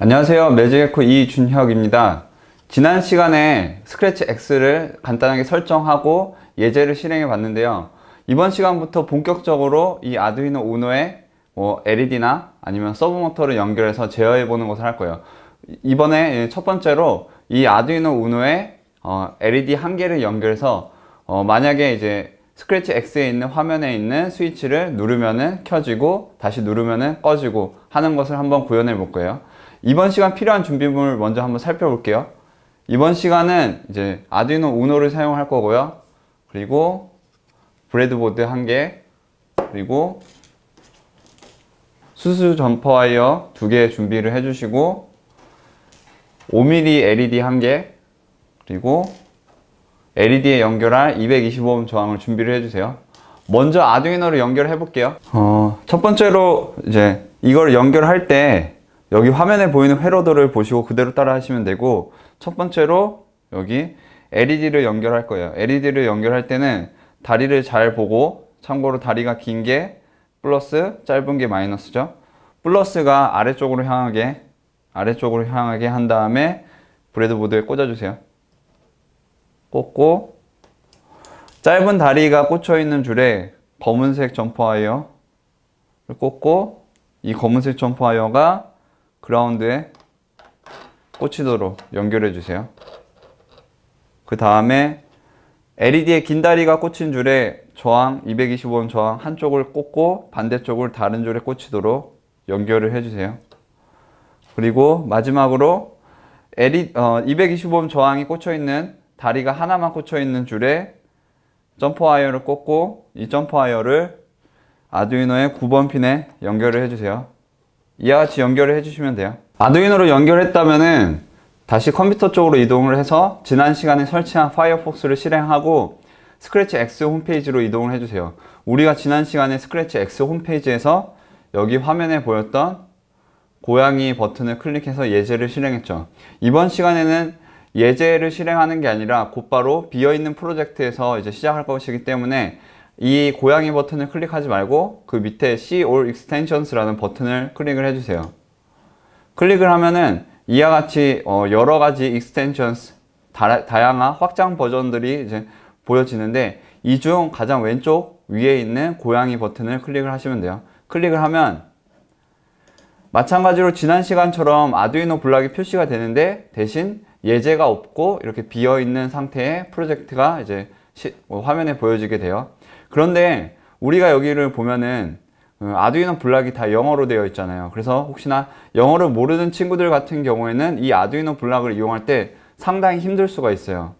안녕하세요 매직에코 이준혁입니다 지난 시간에 스크래치 X를 간단하게 설정하고 예제를 실행해 봤는데요 이번 시간부터 본격적으로 이 아두이노 우노에 뭐 LED나 아니면 서브모터를 연결해서 제어해 보는 것을 할 거예요 이번에 예, 첫 번째로 이 아두이노 우노에 어, LED 한 개를 연결해서 어, 만약에 이제 스크래치 X에 있는 화면에 있는 스위치를 누르면은 켜지고 다시 누르면은 꺼지고 하는 것을 한번 구현해 볼 거예요 이번 시간 필요한 준비물을 먼저 한번 살펴볼게요. 이번 시간은 이제 아두이노 우노를 사용할 거고요. 그리고 브레드보드 한 개, 그리고 수수 점퍼 와이어 두 개 준비를 해주시고 5mm LED 한 개, 그리고 LED에 연결할 225옴 저항을 준비를 해주세요. 먼저 아두이노를 연결해 볼게요. 어, 첫 번째로 이제 이걸 연결할 때 여기 화면에 보이는 회로도를 보시고 그대로 따라 하시면 되고 첫 번째로 여기 LED를 연결할 거예요 LED를 연결할 때는 다리를 잘 보고 참고로 다리가 긴 게 플러스 짧은 게 마이너스죠 플러스가 아래쪽으로 향하게 아래쪽으로 향하게 한 다음에 브레드보드에 꽂아주세요 꽂고 짧은 다리가 꽂혀있는 줄에 검은색 점퍼와이어를 꽂고 이 검은색 점퍼와이어가 그라운드에 꽂히도록 연결해 주세요. 그 다음에 LED의 긴 다리가 꽂힌 줄에 저항 225원 저항 한쪽을 꽂고 반대쪽을 다른 줄에 꽂히도록 연결을 해주세요. 그리고 마지막으로 225원 e, 어, 저항이 꽂혀있는 다리가 하나만 꽂혀있는 줄에 점퍼 와이어를 꽂고 이 점퍼 와이어를 아두이노의 9번 핀에 연결을 해주세요. 이와 같이 연결을 해주시면 돼요. 아두이노로 연결했다면은 다시 컴퓨터 쪽으로 이동을 해서 지난 시간에 설치한 파이어폭스를 실행하고 스크래치 X 홈페이지로 이동을 해주세요. 우리가 지난 시간에 스크래치 X 홈페이지에서 여기 화면에 보였던 고양이 버튼을 클릭해서 예제를 실행했죠. 이번 시간에는 예제를 실행하는 게 아니라 곧바로 비어있는 프로젝트에서 이제 시작할 것이기 때문에 이 고양이 버튼을 클릭하지 말고 그 밑에 See All Extensions라는 버튼을 클릭을 해주세요. 클릭을 하면은 이와 같이 어 여러 가지 Extensions 다, 양한 확장 버전들이 이제 보여지는데 이 중 가장 왼쪽 위에 있는 고양이 버튼을 클릭을 하시면 돼요. 클릭을 하면 마찬가지로 지난 시간처럼 아두이노 블락이 표시가 되는데 대신 예제가 없고 이렇게 비어있는 상태의 프로젝트가 이제 시, 어, 화면에 보여지게 돼요. 그런데 우리가 여기를 보면은 어, 아두이노 블락이 다 영어로 되어 있잖아요 그래서 혹시나 영어를 모르는 친구들 같은 경우에는 이 아두이노 블락을 이용할 때 상당히 힘들 수가 있어요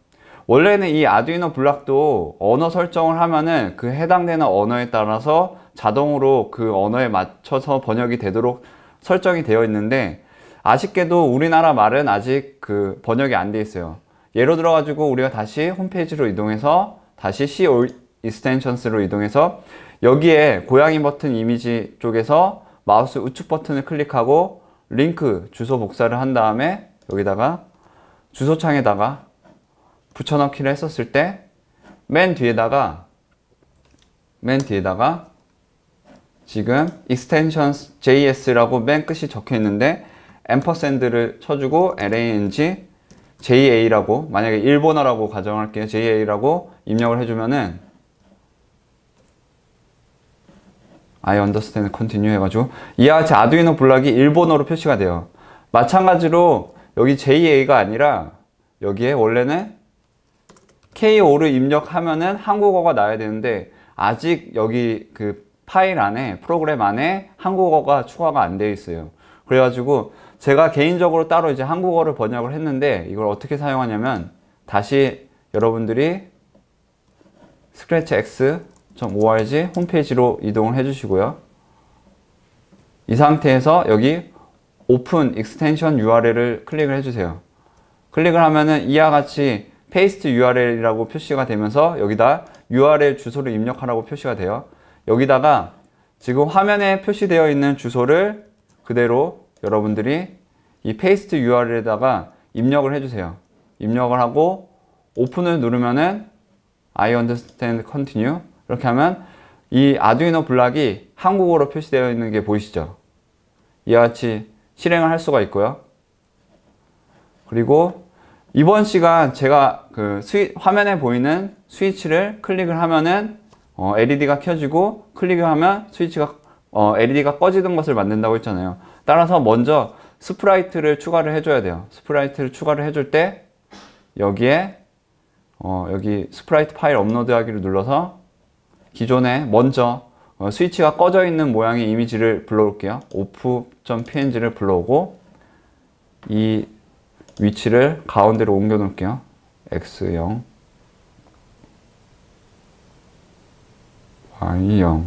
원래는 이 아두이노 블락도 언어 설정을 하면은 그 해당되는 언어에 따라서 자동으로 그 언어에 맞춰서 번역이 되도록 설정이 되어 있는데 아쉽게도 우리나라 말은 아직 그 번역이 안 돼 있어요 예로 들어 가지고 우리가 다시 홈페이지로 이동해서 다시 C e e x t 익스텐션스로 이동해서 여기에 고양이 버튼 이미지 쪽에서 마우스 우측 버튼을 클릭하고 링크 주소 복사를 한 다음에 여기다가 주소창에다가 붙여넣기를 했었을 때 맨 뒤에다가 맨 뒤에다가 지금 extensions js라고 맨 끝이 적혀 있는데 a m p e r s a n d 를 쳐주고 lang ja라고 만약에 일본어라고 가정할게요 ja라고 입력을 해주면은 I understand continue 해가지고 이와 같이 아두이노 블락이 일본어로 표시가 돼요. 마찬가지로 여기 JA가 아니라 여기에 원래는 KO를 입력하면은 한국어가 나야 와 되는데 아직 여기 그 파일 안에 프로그램 안에 한국어가 추가가 안 되어 있어요. 그래가지고 제가 개인적으로 따로 이제 한국어를 번역을 했는데 이걸 어떻게 사용하냐면 다시 여러분들이 스크래치 X org 홈페이지로 이동을 해주시고요. 이 상태에서 여기 오픈 익스텐션 URL을 클릭을 해주세요. 클릭을 하면은 이와 같이 paste URL이라고 표시가 되면서 여기다 URL 주소를 입력하라고 표시가 돼요. 여기다가 지금 화면에 표시되어 있는 주소를 그대로 여러분들이 이 paste URL에다가 입력을 해주세요. 입력을 하고 오픈을 누르면은 I understand continue 이렇게 하면 이 아두이노 블락이 한국어로 표시되어 있는 게 보이시죠? 이와 같이 실행을 할 수가 있고요. 그리고 이번 시간 제가 그 스위, 화면에 보이는 스위치를 클릭을 하면은 어, LED가 켜지고 클릭을 하면 스위치가 어, LED가 꺼지는 것을 만든다고 했잖아요. 따라서 먼저 스프라이트를 추가를 해줘야 돼요. 스프라이트를 추가를 해줄 때 여기에 어, 여기 스프라이트 파일 업로드하기를 눌러서 기존에 먼저 어, 스위치가 꺼져 있는 모양의 이미지를 불러올게요. off.png를 불러오고 이 위치를 가운데로 옮겨 놓을게요. x0 y0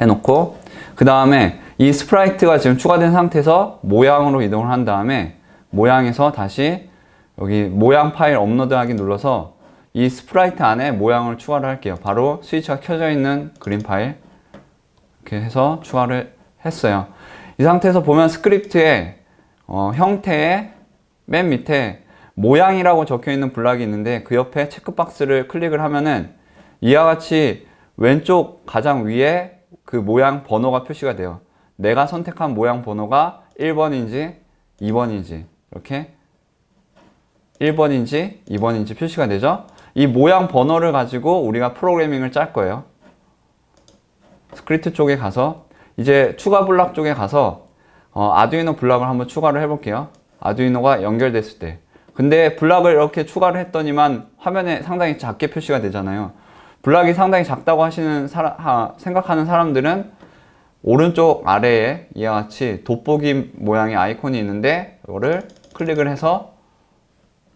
해놓고 그 다음에 이 스프라이트가 지금 추가된 상태에서 모양으로 이동을 한 다음에 모양에서 다시 여기 모양 파일 업로드하기 눌러서 이 스프라이트 안에 모양을 추가를 할게요 바로 스위치가 켜져 있는 그림 파일 이렇게 해서 추가를 했어요 이 상태에서 보면 스크립트의 어, 형태의 맨 밑에 모양이라고 적혀 있는 블락이 있는데 그 옆에 체크박스를 클릭을 하면은 이와 같이 왼쪽 가장 위에 그 모양 번호가 표시가 돼요 내가 선택한 모양 번호가 1번인지 2번인지 이렇게 1번인지 2번인지 표시가 되죠 이 모양 번호를 가지고 우리가 프로그래밍을 짤 거예요. 스크립트 쪽에 가서 이제 추가 블락 쪽에 가서 어, 아두이노 블락을 한번 추가를 해볼게요. 아두이노가 연결됐을 때 근데 블락을 이렇게 추가를 했더니만 화면에 상당히 작게 표시가 되잖아요. 블락이 상당히 작다고 하시는 사람, 하, 아, 생각하는 사람들은 오른쪽 아래에 이와 같이 돋보기 모양의 아이콘이 있는데 이거를 클릭을 해서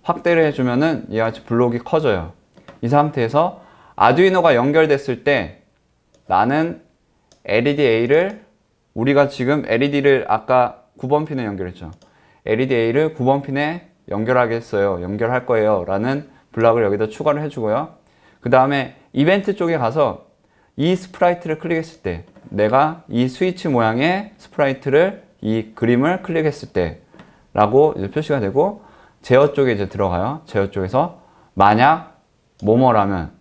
확대를 해주면은 이와 같 블록이 커져요. 이 상태에서 아두이노가 연결됐을 때 나는 LEDA를 우리가 지금 LED를 아까 9번 핀에 연결했죠. LEDA를 9번 핀에 연결하겠어요. 연결할 거예요. 라는 블락을 여기다 추가를 해주고요. 그 다음에 이벤트 쪽에 가서 이 스프라이트를 클릭했을 때 내가 이 스위치 모양의 스프라이트를 이 그림을 클릭했을 때 라고 표시가 되고 제어 쪽에 이제 들어가요. 제어 쪽에서 만약 뭐뭐라면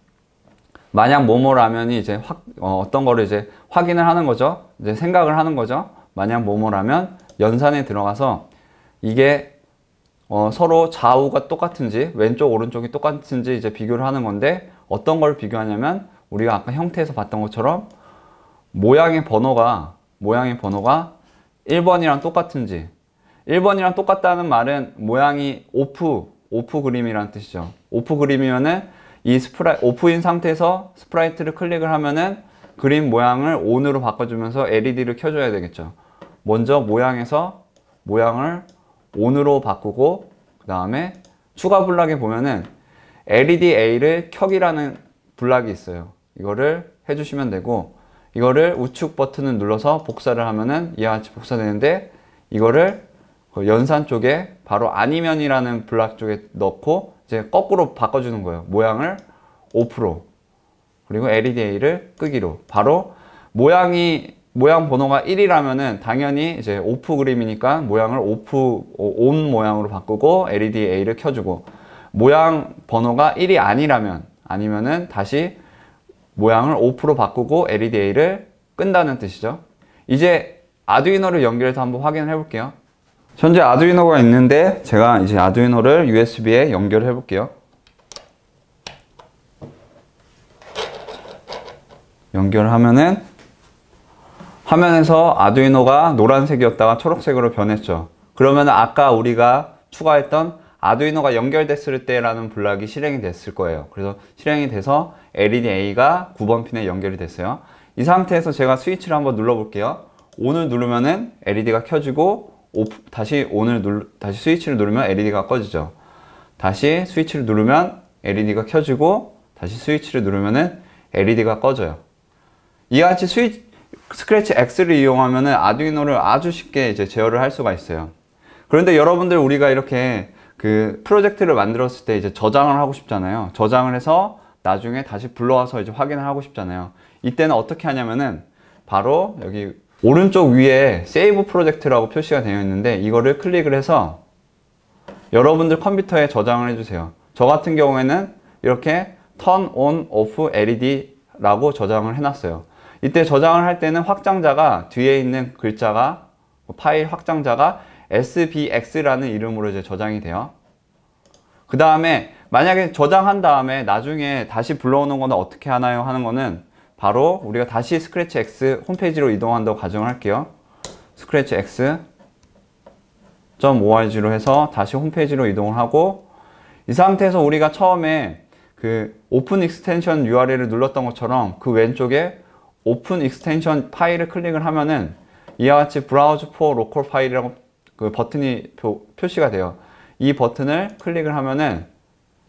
만약 뭐뭐라면이 이제 확, 어, 떤 거를 이제 확인을 하는 거죠. 이제 생각을 하는 거죠. 만약 뭐뭐라면 연산에 들어가서 이게 어, 서로 좌우가 똑같은지 왼쪽 오른쪽이 똑같은지 이제 비교를 하는 건데 어떤 걸 비교하냐면 우리가 아까 형태에서 봤던 것처럼 모양의 번호가 모양의 번호가 1번이랑 똑같은지 1번이랑 똑같다는 말은 모양이 오프, 오프 그림이란 뜻이죠. 오프 그림이면은 이 스프라이, 오프인 상태에서 스프라이트를 클릭을 하면은 그림 모양을 온으로 바꿔주면서 LED를 켜줘야 되겠죠. 먼저 모양에서 모양을 온으로 바꾸고 그 다음에 추가 블락에 보면은 LEDA를 켜기라는 블락이 있어요. 이거를 해주시면 되고 이거를 우측 버튼을 눌러서 복사를 하면은 이와 같이 복사되는데 이거를 그 연산 쪽에 바로 아니면이라는 블락 쪽에 넣고 이제 거꾸로 바꿔주는 거예요. 모양을 5% 그리고 LEDA를 끄기로 바로 모양이 모양 번호가 1이라면은 당연히 이제 오프 그림이니까 모양을 오프 온 모양으로 바꾸고 LEDA를 켜주고 모양 번호가 1이 아니라면 아니면은 다시 모양을 오프로 바꾸고 LEDA를 끈다는 뜻이죠. 이제 아두이노를 연결해서 한번 확인을 해볼게요. 현재 아두이노가 있는데 제가 이제 아두이노를 USB에 연결해 볼게요. 연결하면은 화면에서 아두이노가 노란색이었다가 초록색으로 변했죠. 그러면 아까 우리가 추가했던 아두이노가 연결됐을 때라는 블락이 실행이 됐을 거예요. 그래서 실행이 돼서 LEDA가 9번 핀에 연결이 됐어요. 이 상태에서 제가 스위치를 한번 눌러 볼게요. 오늘 누르면은 LED가 켜지고 오프, 다시 온을 누르, 다시 스위치를 누르면 LED가 꺼지죠. 다시 스위치를 누르면 LED가 켜지고 다시 스위치를 누르면 LED가 꺼져요. 이와 같이 스위 스크래치 X를 이용하면 아두이노를 아주 쉽게 이제 제어를 할 수가 있어요. 그런데 여러분들 우리가 이렇게 그 프로젝트를 만들었을 때 이제 저장을 하고 싶잖아요. 저장을 해서 나중에 다시 불러와서 이제 확인을 하고 싶잖아요. 이때는 어떻게 하냐면은 바로 여기 오른쪽 위에 세이브 프로젝트라고 표시가 되어 있는데 이거를 클릭을 해서 여러분들 컴퓨터에 저장을 해주세요 저 같은 경우에는 이렇게 turn on off LED 라고 저장을 해놨어요 이때 저장을 할 때는 확장자가 뒤에 있는 글자가 파일 확장자가 sbx라는 이름으로 이제 저장이 돼요 그 다음에 만약에 저장한 다음에 나중에 다시 불러오는 거는 어떻게 하나요 하는 거는 바로 우리가 다시 스크래치 X 홈페이지로 이동한다고 가정을 할게요. 스크래치 X .org로 해서 다시 홈페이지로 이동을 하고 이 상태에서 우리가 처음에 그 오픈 익스텐션 URL을 눌렀던 것처럼 그 왼쪽에 오픈 익스텐션 파일을 클릭을 하면은 이와 같이 브라우즈 포 로컬 파일이라고 그 버튼이 표, 표시가 돼요. 이 버튼을 클릭을 하면은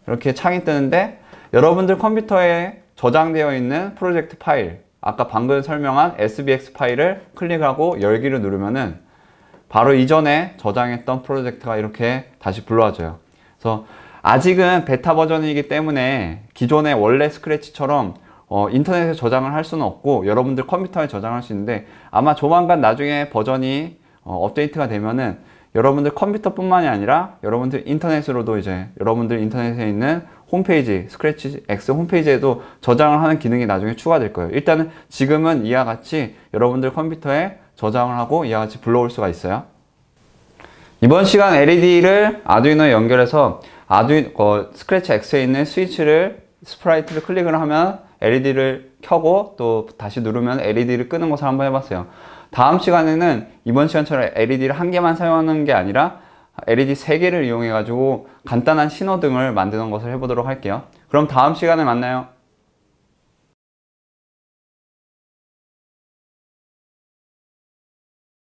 이렇게 창이 뜨는데 여러분들 컴퓨터에 저장되어 있는 프로젝트 파일 아까 방금 설명한 SBX 파일을 클릭하고 열기를 누르면은 바로 이전에 저장했던 프로젝트가 이렇게 다시 불러와줘요 그래서 아직은 베타 버전이기 때문에 기존의 원래 스크래치처럼 어, 인터넷에 저장을 할 수는 없고 여러분들 컴퓨터에 저장할 수 있는데 아마 조만간 나중에 버전이 어, 업데이트가 되면은 여러분들 컴퓨터뿐만이 아니라 여러분들 인터넷으로도 이제 여러분들 인터넷에 있는 홈페이지, 스크래치 X 홈페이지에도 저장을 하는 기능이 나중에 추가될 거예요. 일단은 지금은 이와 같이 여러분들 컴퓨터에 저장을 하고 이와 같이 불러올 수가 있어요. 이번 시간 LED를 아두이노에 연결해서 아두이 어, 스크래치 X에 있는 스위치를 스프라이트를 클릭을 하면 LED를 켜고 또 다시 누르면 LED를 끄는 것을 한번 해봤어요. 다음 시간에는 이번 시간처럼 LED를 한 개만 사용하는 게 아니라 LED 3개를 이용해 가지고 간단한 신호등을 만드는 것을 해보도록 할게요 그럼 다음 시간에 만나요